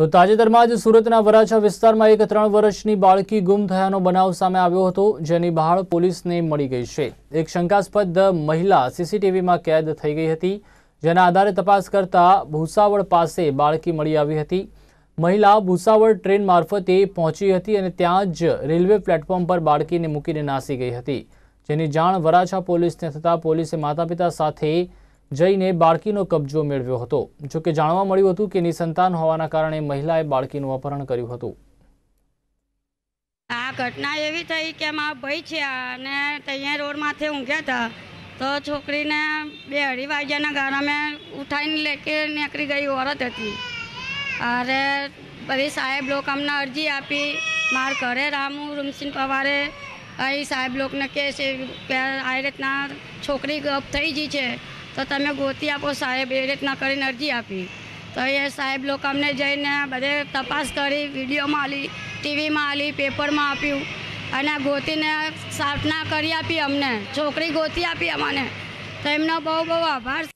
તો તાજેતરમાં જ સુરતના વરાછા વિસ્તારમાં એક ત્રણ વર્ષની બાળકી ગુમ થયાનો બનાવ સામે આવ્યો હતો જેની બહાર પોલીસને મળી ગઈ છે એક શંકાસ્પદ મહિલા સીસીટીવીમાં કેદ થઈ ગઈ હતી જેના આધારે તપાસ કરતા ભૂસાવળ પાસે બાળકી મળી આવી હતી મહિલા ભૂસાવળ ટ્રેન મારફતે પહોંચી હતી અને ત્યાં જ રેલવે પ્લેટફોર્મ પર બાળકીને મૂકીને નાસી ગઈ હતી જેની જાણ વરાછા પોલીસને થતાં પોલીસે માતા પિતા સાથે જઈને બાળકીનો કબજો મેળવ્યો હતો જો કે જાણવા મળ્યું હતું કે નિસંતાન હોવાના કારણે મહિલાએ બાળકીનું અપહરણ કર્યું હતું આ ઘટના એવી થઈ કે મારા ભાઈ છે અને ત્યાં રોડ માથે ઊંઘ્યા હતા તો છોકરીને બે અઢી વાગ્યાના ગારામાં ઉઠાવીને લેકે નીકળી ગઈ ઓરત હતી અરે પછી સાહેબ લોકો અમને અરજી આપી મારા ઘરે રામુ રૂમસિંહ પવારે અહીં સાહેબ લોકોને કહે છે કે આ રીતના છોકરી ગપ થઈ ગઈ છે તો તમે ગોતી આપો સાહેબ એ રીતના કરીને અરજી આપી તો એ સાહેબ લોકો અમને જઈને બધે તપાસ કરી વિડીયોમાં આલી ટીવીમાં આલી પેપરમાં આપ્યું અને ગોતીને સાર્થના કરી આપી અમને છોકરી ગોતી આપી અમને તો એમનો બહુ બહુ આભાર